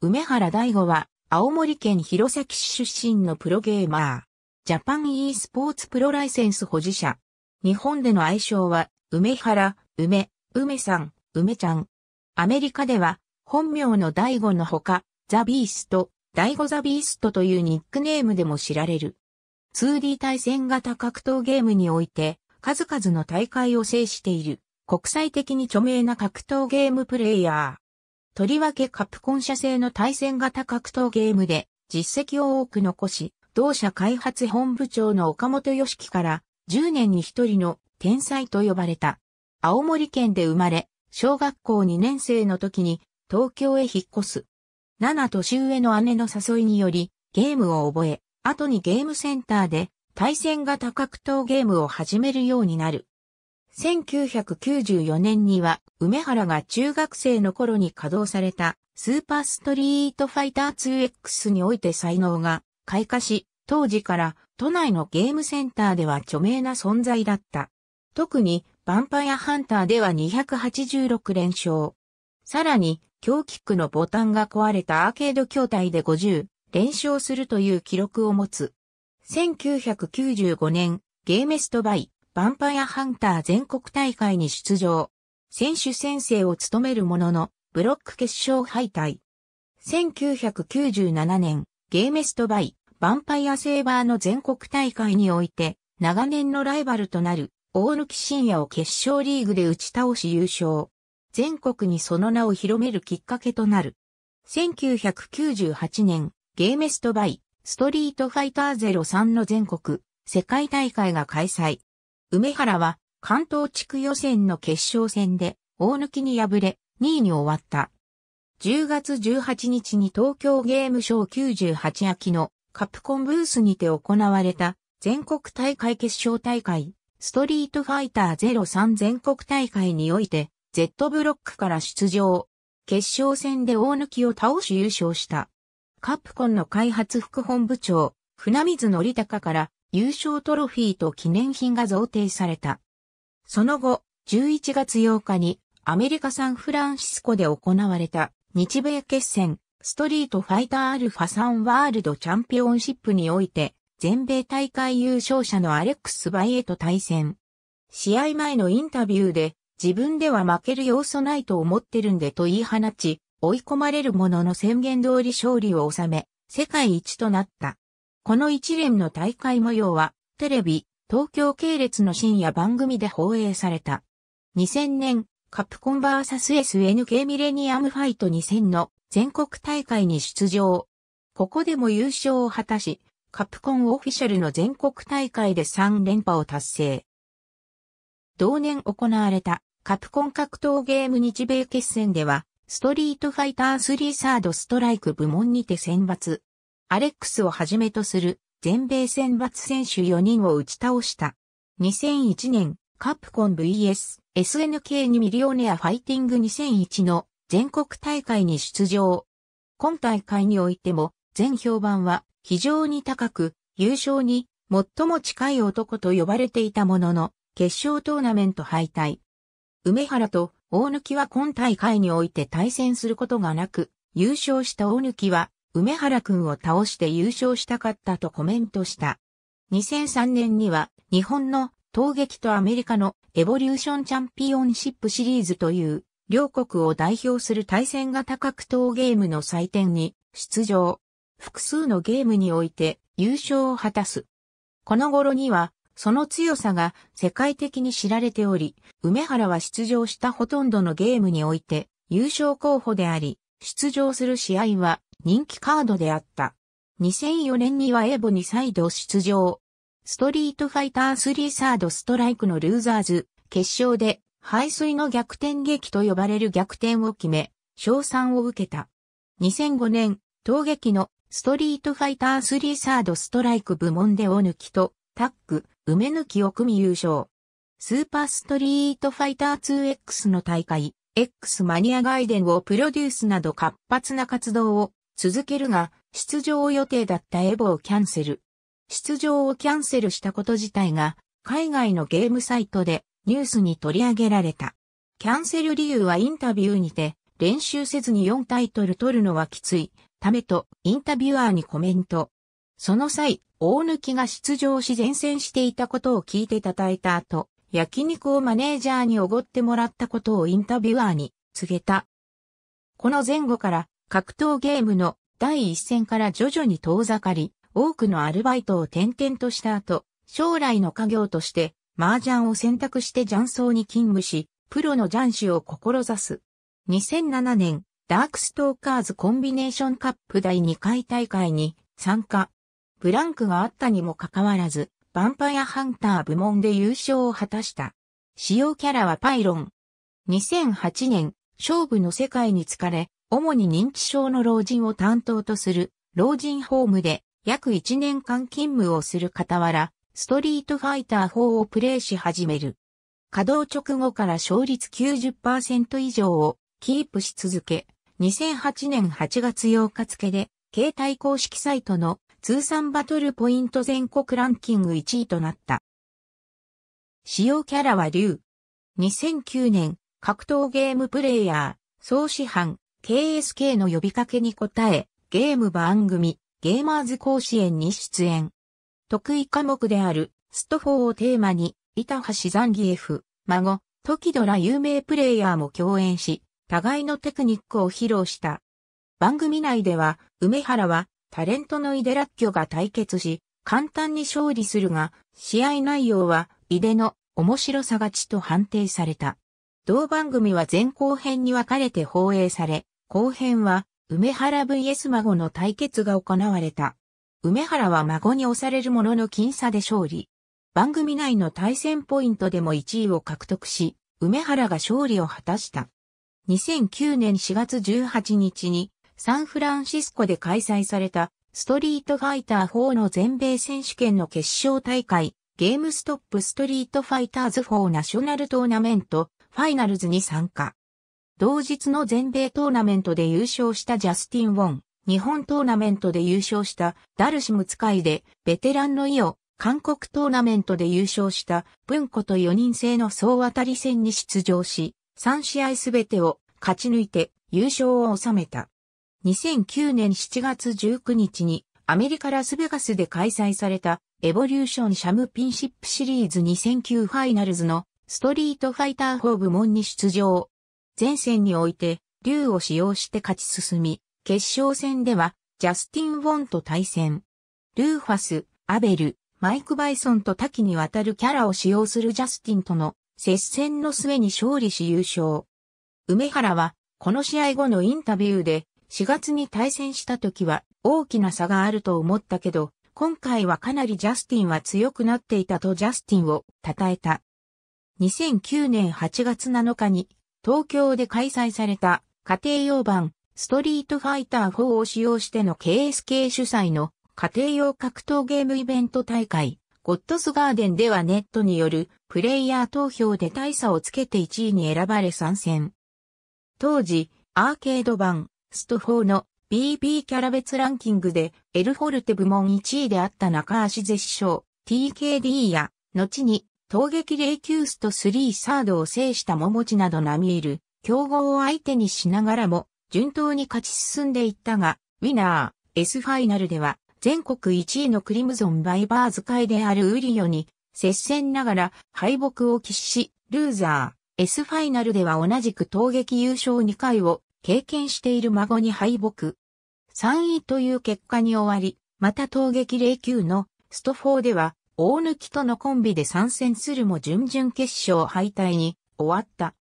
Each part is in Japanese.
梅原大吾は、青森県弘前市出身のプロゲーマー。ジャパン e スポーツプロライセンス保持者。日本での愛称は、梅原、梅、梅さん、梅ちゃん。アメリカでは、本名の大吾のほか、ザ・ビースト、大悟ザ・ビーストというニックネームでも知られる。2D 対戦型格闘ゲームにおいて、数々の大会を制している、国際的に著名な格闘ゲームプレイヤー。とりわけカプコン社製の対戦型格闘ゲームで実績を多く残し、同社開発本部長の岡本義樹から10年に1人の天才と呼ばれた。青森県で生まれ、小学校2年生の時に東京へ引っ越す。7年上の姉の誘いによりゲームを覚え、後にゲームセンターで対戦型格闘ゲームを始めるようになる。1994年には、梅原が中学生の頃に稼働された、スーパーストリートファイター 2X において才能が開花し、当時から都内のゲームセンターでは著名な存在だった。特に、バンパイアハンターでは286連勝。さらに、強キックのボタンが壊れたアーケード筐体で50連勝するという記録を持つ。1995年、ゲーメストバイ、ヴァンパイアハンター全国大会に出場。選手宣誓を務めるものの、ブロック決勝敗退。1997年、ゲーメストバイ、ヴァンパイアセーバーの全国大会において、長年のライバルとなる、大貫深也を決勝リーグで打ち倒し優勝。全国にその名を広めるきっかけとなる。1998年、ゲーメストバイ、ストリートファイター03の全国、世界大会が開催。梅原は関東地区予選の決勝戦で大抜きに敗れ2位に終わった。10月18日に東京ゲームショー98秋のカプコンブースにて行われた全国大会決勝大会ストリートファイター03全国大会において Z ブロックから出場。決勝戦で大抜きを倒し優勝した。カプコンの開発副本部長、船水則高から優勝トロフィーと記念品が贈呈された。その後、11月8日にアメリカサンフランシスコで行われた日米決戦ストリートファイターアルファサンワールドチャンピオンシップにおいて全米大会優勝者のアレックス・バイエと対戦。試合前のインタビューで自分では負ける要素ないと思ってるんでと言い放ち、追い込まれるものの宣言通り勝利を収め、世界一となった。この一連の大会模様は、テレビ、東京系列の深夜番組で放映された。2000年、カプコンバーサス SNK ミレニアムファイト2000の全国大会に出場。ここでも優勝を果たし、カプコンオフィシャルの全国大会で3連覇を達成。同年行われたカプコン格闘ゲーム日米決戦では、ストリートファイター3サードストライク部門にて選抜。アレックスをはじめとする全米選抜選手4人を打ち倒した。2001年、カプコン VS SNK にミリオネアファイティング2001の全国大会に出場。今大会においても全評判は非常に高く、優勝に最も近い男と呼ばれていたものの、決勝トーナメント敗退。梅原と大貫は今大会において対戦することがなく、優勝した大貫は梅原くんを倒して優勝したかったとコメントした。2003年には日本の闘撃とアメリカのエボリューションチャンピオンシップシリーズという両国を代表する対戦型格闘ゲームの祭典に出場。複数のゲームにおいて優勝を果たす。この頃にはその強さが世界的に知られており、梅原は出場したほとんどのゲームにおいて優勝候補であり、出場する試合は人気カードであった。2004年にはエボに再度出場。ストリートファイター3サードストライクのルーザーズ、決勝で排水の逆転劇と呼ばれる逆転を決め、賞賛を受けた。2005年、闘劇のストリートファイター3サードストライク部門でお抜きとタッグ、梅抜きを組み優勝。スーパーストリートファイター 2X の大会、X マニアガイデンをプロデュースなど活発な活動を続けるが、出場予定だったエボをキャンセル。出場をキャンセルしたこと自体が、海外のゲームサイトでニュースに取り上げられた。キャンセル理由はインタビューにて、練習せずに4タイトル取るのはきつい、ためとインタビュアーにコメント。その際、大抜きが出場し前線していたことを聞いて叩いた後、焼肉をマネージャーにおごってもらったことをインタビュアーに告げた。この前後から格闘ゲームの第一線から徐々に遠ざかり、多くのアルバイトを転々とした後、将来の家業として、麻雀を選択して雀荘に勤務し、プロの雀士を志す。2007年、ダークストーカーズコンビネーションカップ第2回大会に参加。ブランクがあったにもかかわらず、バンパイアハンター部門で優勝を果たした。使用キャラはパイロン。2008年、勝負の世界に疲れ、主に認知症の老人を担当とする老人ホームで約1年間勤務をする傍ら、ストリートファイター4をプレイし始める。稼働直後から勝率90%以上をキープし続け、2008年8月8日付で、携帯公式サイトの通算バトルポイント全国ランキング1位となった。使用キャラは竜。2009年、格闘ゲームプレイヤー、総師範、KSK の呼びかけに応え、ゲーム番組、ゲーマーズ甲子園に出演。得意科目である、スト4をテーマに、板橋ザンギエフ、孫、キドラ有名プレイヤーも共演し、互いのテクニックを披露した。番組内では、梅原は、タレントの井出らっきょが対決し、簡単に勝利するが、試合内容は、井出の面白さがちと判定された。同番組は前後編に分かれて放映され、後編は梅原 vs 孫の対決が行われた。梅原は孫に押されるものの僅差で勝利。番組内の対戦ポイントでも1位を獲得し、梅原が勝利を果たした。2009年4月18日にサンフランシスコで開催されたストリートファイター4の全米選手権の決勝大会ゲームストップストリートファイターズ4ナショナルトーナメントファイナルズに参加。同日の全米トーナメントで優勝したジャスティン・ウォン、日本トーナメントで優勝したダルシム使いで、ベテランのイオ、韓国トーナメントで優勝した文庫と4人制の総当たり戦に出場し、3試合すべてを勝ち抜いて優勝を収めた。2009年7月19日にアメリカラスベガスで開催されたエボリューションシャムピンシップシリーズ2009ファイナルズのストリートファイター4部門に出場。前線において、竜を使用して勝ち進み、決勝戦では、ジャスティン・ウォンと対戦。ルーファス、アベル、マイク・バイソンと多岐にわたるキャラを使用するジャスティンとの接戦の末に勝利し優勝。梅原は、この試合後のインタビューで、4月に対戦した時は大きな差があると思ったけど、今回はかなりジャスティンは強くなっていたとジャスティンを称えた。2009年8月7日に東京で開催された家庭用版ストリートファイター4を使用しての KSK 主催の家庭用格闘ゲームイベント大会ゴッドスガーデンではネットによるプレイヤー投票で大差をつけて1位に選ばれ参戦。当時アーケード版スト4の BB キャラ別ランキングでエルフォルテ部門1位であった中足絶賞 TKD や後に投撃0キュースト3サードを制した桃地など並みいる、強豪を相手にしながらも、順当に勝ち進んでいったが、ウィナー、S ファイナルでは、全国1位のクリムゾンバイバーズ会であるウリオに、接戦ながら敗北を喫し、ルーザー、S ファイナルでは同じく投撃優勝2回を経験している孫に敗北。3位という結果に終わり、また投撃0級のスト4では大貫とのコンビで参戦するも準々決勝敗退に終わった。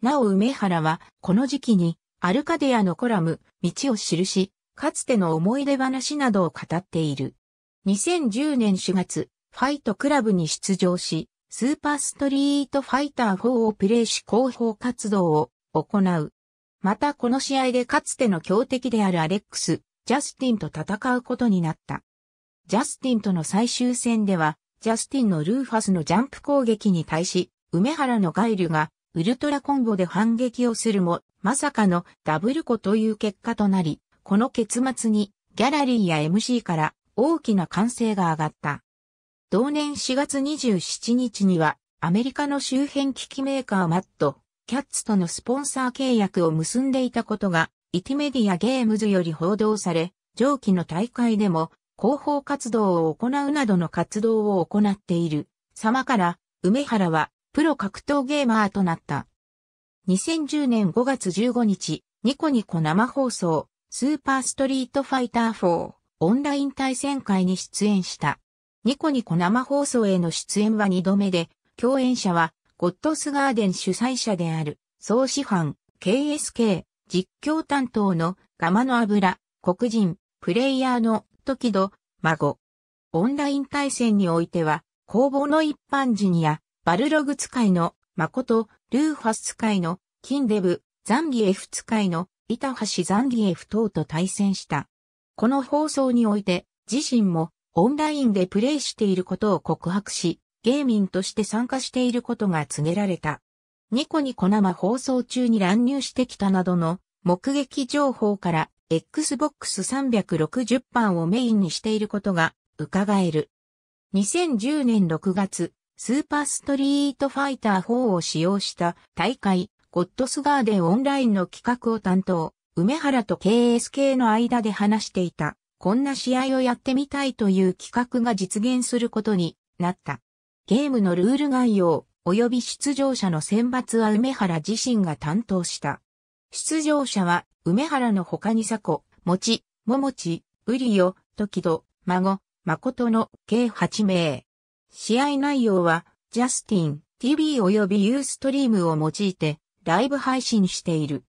なお梅原は、この時期に、アルカディアのコラム、道を記し、かつての思い出話などを語っている。2010年4月、ファイトクラブに出場し、スーパーストリートファイター4をプレイし広報活動を行う。またこの試合でかつての強敵であるアレックス、ジャスティンと戦うことになった。ジャスティンとの最終戦では、ジャスティンのルーファスのジャンプ攻撃に対し、梅原のガイルがウルトラコンボで反撃をするも、まさかのダブルコという結果となり、この結末にギャラリーや MC から大きな歓声が上がった。同年4月27日には、アメリカの周辺機器メーカーマット、キャッツとのスポンサー契約を結んでいたことが、イティメディアゲームズより報道され、上記の大会でも広報活動を行うなどの活動を行っている様から、梅原はプロ格闘ゲーマーとなった。2010年5月15日、ニコニコ生放送、スーパーストリートファイター4オンライン対戦会に出演した。ニコニコ生放送への出演は2度目で、共演者はゴッドスガーデン主催者である、総師範、KSK、実況担当のガマの油、黒人、プレイヤーの時度、孫。オンライン対戦においては、公募の一般人や、バルログ使いの、誠、ルーファス使いの、キンデブ、ザンギエフ使いの、板橋ザンギエフ等と対戦した。この放送において、自身も、オンラインでプレイしていることを告白し、ゲーミンとして参加していることが告げられた。ニコニコ生放送中に乱入してきたなどの目撃情報から Xbox 360版をメインにしていることが伺える。2010年6月、スーパーストリートファイター4を使用した大会、ゴッドスガーデンオンラインの企画を担当、梅原と KSK の間で話していた、こんな試合をやってみたいという企画が実現することになった。ゲームのルール概要、及び出場者の選抜は梅原自身が担当した。出場者は梅原の他に佐古、餅、桃地、ウリよ、時戸、孫、誠の計8名。試合内容は、ジャスティン、TV 及びユーストリームを用いて、ライブ配信している。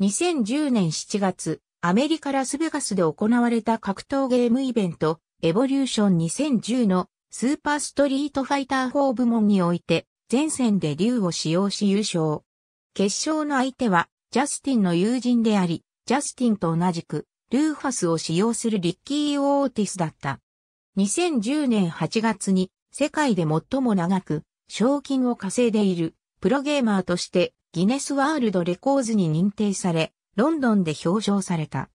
2010年7月、アメリカ・ラスベガスで行われた格闘ゲームイベント、エボリューション2010のスーパーストリートファイター4部門において、前線で竜を使用し優勝。決勝の相手は、ジャスティンの友人であり、ジャスティンと同じく、ルーファスを使用するリッキー・オーティスだった。2010年8月に、世界で最も長く、賞金を稼いでいる、プロゲーマーとして、ギネスワールドレコーズに認定され、ロンドンで表彰された。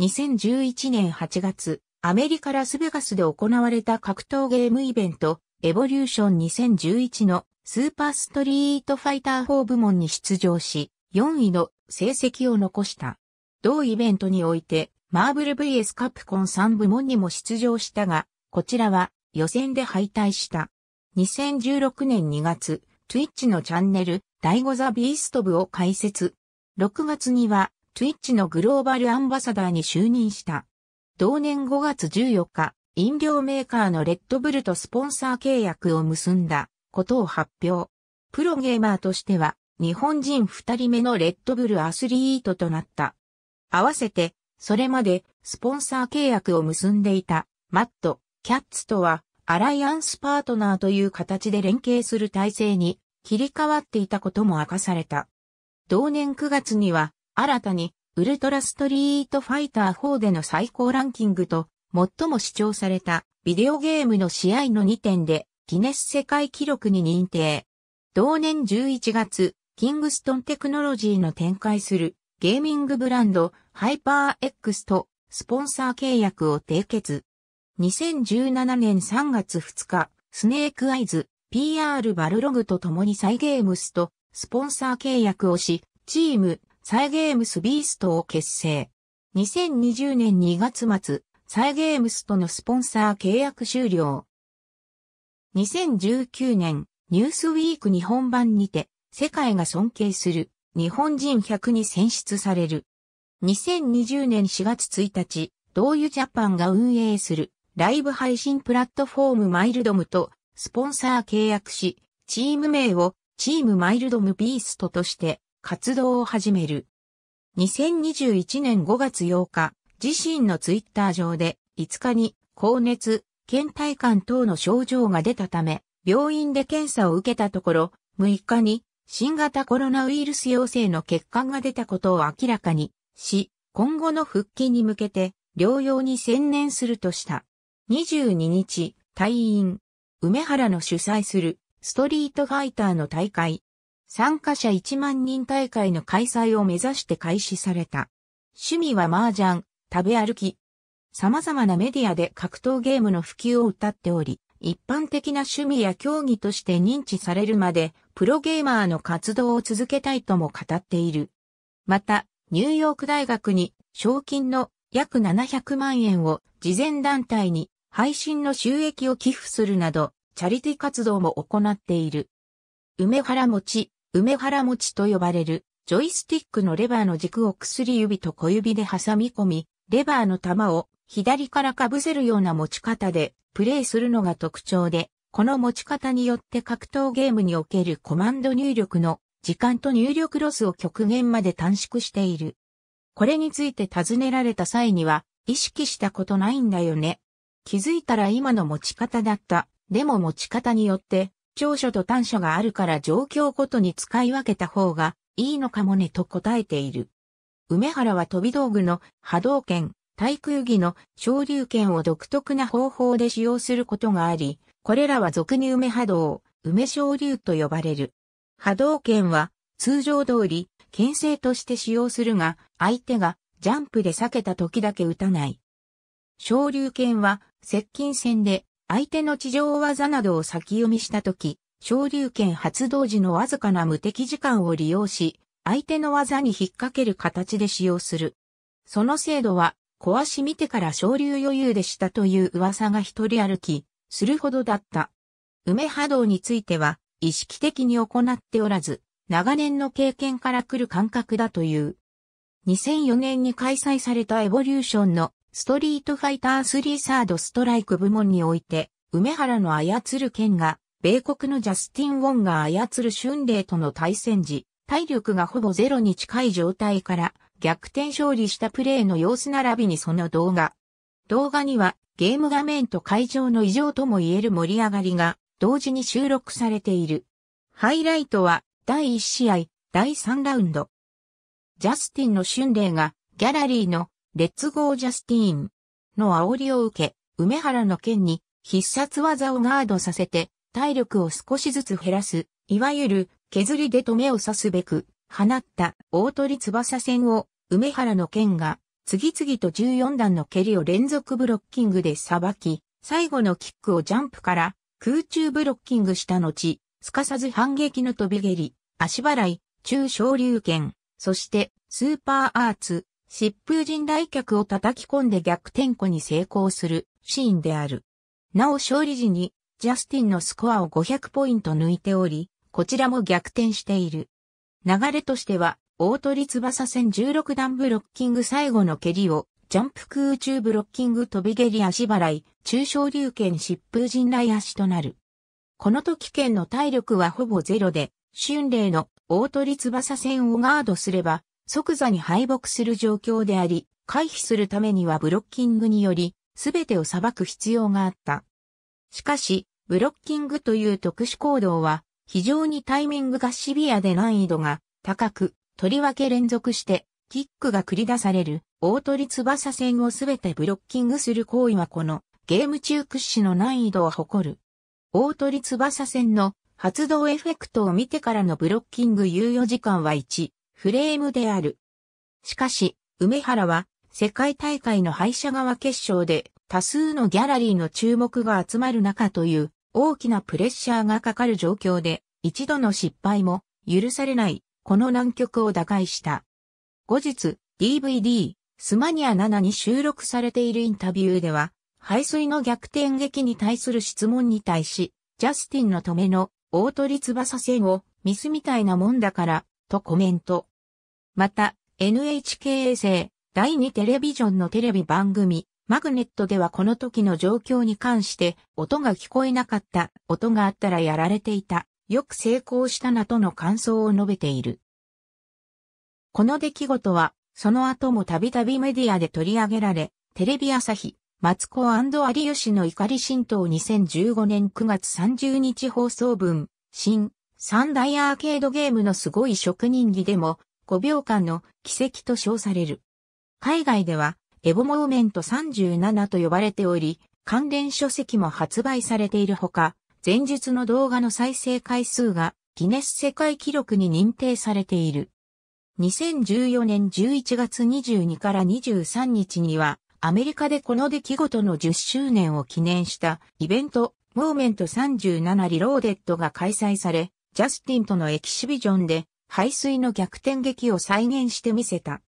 2011年8月、アメリカ・ラスベガスで行われた格闘ゲームイベント、エボリューション2011のスーパーストリートファイター4部門に出場し、4位の成績を残した。同イベントにおいて、マーブル VS カプコン3部門にも出場したが、こちらは予選で敗退した。2016年2月、Twitch のチャンネル、第5ザ・ビースト部を開設。6月には、Twitch のグローバルアンバサダーに就任した。同年5月14日、飲料メーカーのレッドブルとスポンサー契約を結んだことを発表。プロゲーマーとしては日本人二人目のレッドブルアスリートとなった。合わせて、それまでスポンサー契約を結んでいたマット、キャッツとはアライアンスパートナーという形で連携する体制に切り替わっていたことも明かされた。同年9月には新たにウルトラストリートファイター4での最高ランキングと最も視聴されたビデオゲームの試合の2点でギネス世界記録に認定。同年11月、キングストンテクノロジーの展開するゲーミングブランドハイパー X とスポンサー契約を締結。2017年3月2日、スネークアイズ PR バルログと共にサイゲームスとスポンサー契約をし、チームサイゲームスビーストを結成。2020年2月末、サイゲームスとのスポンサー契約終了。2019年、ニュースウィーク日本版にて、世界が尊敬する日本人100に選出される。2020年4月1日、同油ジャパンが運営するライブ配信プラットフォームマイルドムとスポンサー契約し、チーム名をチームマイルドムビーストとして活動を始める。2021年5月8日、自身のツイッター上で5日に高熱、倦怠感等の症状が出たため、病院で検査を受けたところ、6日に新型コロナウイルス陽性の欠陥が出たことを明らかにし、今後の復帰に向けて療養に専念するとした。22日、退院。梅原の主催するストリートファイターの大会。参加者1万人大会の開催を目指して開始された。趣味は麻雀、食べ歩き。様々なメディアで格闘ゲームの普及を謳っており、一般的な趣味や競技として認知されるまで、プロゲーマーの活動を続けたいとも語っている。また、ニューヨーク大学に賞金の約700万円を事前団体に配信の収益を寄付するなど、チャリティ活動も行っている。梅原餅、梅原餅と呼ばれる、ジョイスティックのレバーの軸を薬指と小指で挟み込み、レバーの玉を左から被せるような持ち方でプレイするのが特徴で、この持ち方によって格闘ゲームにおけるコマンド入力の時間と入力ロスを極限まで短縮している。これについて尋ねられた際には、意識したことないんだよね。気づいたら今の持ち方だった。でも持ち方によって、長所と短所があるから状況ごとに使い分けた方がいいのかもねと答えている。梅原は飛び道具の波動拳、対空技の昇竜拳を独特な方法で使用することがあり、これらは俗に梅波動、梅昇竜と呼ばれる。波動拳は通常通り、牽制として使用するが、相手がジャンプで避けた時だけ打たない。昇竜拳は接近戦で相手の地上技などを先読みした時、昇竜拳発動時のわずかな無敵時間を利用し、相手の技に引っ掛ける形で使用する。その精度は壊し見てから昇流余裕でしたという噂が一人歩き、するほどだった。梅波動については、意識的に行っておらず、長年の経験から来る感覚だという。2004年に開催されたエボリューションのストリートファイター3サードストライク部門において、梅原の操る剣が、米国のジャスティン・ウォンが操る春麗との対戦時、体力がほぼゼロに近い状態から、逆転勝利したプレーの様子並びにその動画。動画にはゲーム画面と会場の異常とも言える盛り上がりが同時に収録されている。ハイライトは第1試合、第3ラウンド。ジャスティンの春麗がギャラリーのレッツゴージャスティーンの煽りを受け、梅原の剣に必殺技をガードさせて体力を少しずつ減らす、いわゆる削りで止めを刺すべく放った大鳥翼戦を梅原の剣が、次々と14段の蹴りを連続ブロッキングでさばき、最後のキックをジャンプから空中ブロッキングした後、すかさず反撃の飛び蹴り、足払い、中昇竜拳、そしてスーパーアーツ、疾風陣来客を叩き込んで逆転庫に成功するシーンである。なお勝利時にジャスティンのスコアを500ポイント抜いており、こちらも逆転している。流れとしては大鳥翼戦16段ブロッキング最後の蹴りを、ジャンプ空中ブロッキング飛び蹴り足払い、中小流剣疾風陣雷足となる。この時剣の体力はほぼゼロで、春麗の大鳥翼戦をガードすれば、即座に敗北する状況であり、回避するためにはブロッキングにより、すべてを裁く必要があった。しかし、ブロッキングという特殊行動は、非常にタイミングがシビアで難易度が高く、とりわけ連続して、キックが繰り出される、大鳥翼戦をすべてブロッキングする行為はこの、ゲーム中屈指の難易度を誇る。大鳥翼戦の発動エフェクトを見てからのブロッキング猶予時間は1、フレームである。しかし、梅原は、世界大会の敗者側決勝で、多数のギャラリーの注目が集まる中という、大きなプレッシャーがかかる状況で、一度の失敗も許されないこの難局を打開した。後日、DVD、スマニア7に収録されているインタビューでは、排水の逆転劇に対する質問に対し、ジャスティンの止めの大鳥翼線をミスみたいなもんだから、とコメント。また、NHK 衛星、第2テレビジョンのテレビ番組、マグネットではこの時の状況に関して、音が聞こえなかった、音があったらやられていた、よく成功したなとの感想を述べている。この出来事は、その後もたびたびメディアで取り上げられ、テレビ朝日、マツコ有吉の怒り浸透2015年9月30日放送分、新、三大アーケードゲームのすごい職人技でも、5秒間の奇跡と称される。海外では、エボモーメント37と呼ばれており、関連書籍も発売されているほか、前述の動画の再生回数がギネス世界記録に認定されている。2014年11月22から23日には、アメリカでこの出来事の10周年を記念したイベント、モーメント37リローデッドが開催され、ジャスティンとのエキシビジョンで、排水の逆転劇を再現してみせた。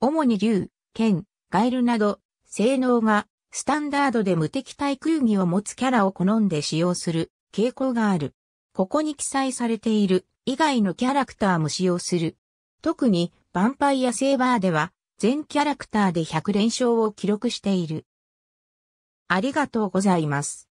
主に竜、剣、ガイルなど、性能がスタンダードで無敵対空技を持つキャラを好んで使用する傾向がある。ここに記載されている以外のキャラクターも使用する。特に、ヴァンパイアセーバーでは、全キャラクターで100連勝を記録している。ありがとうございます。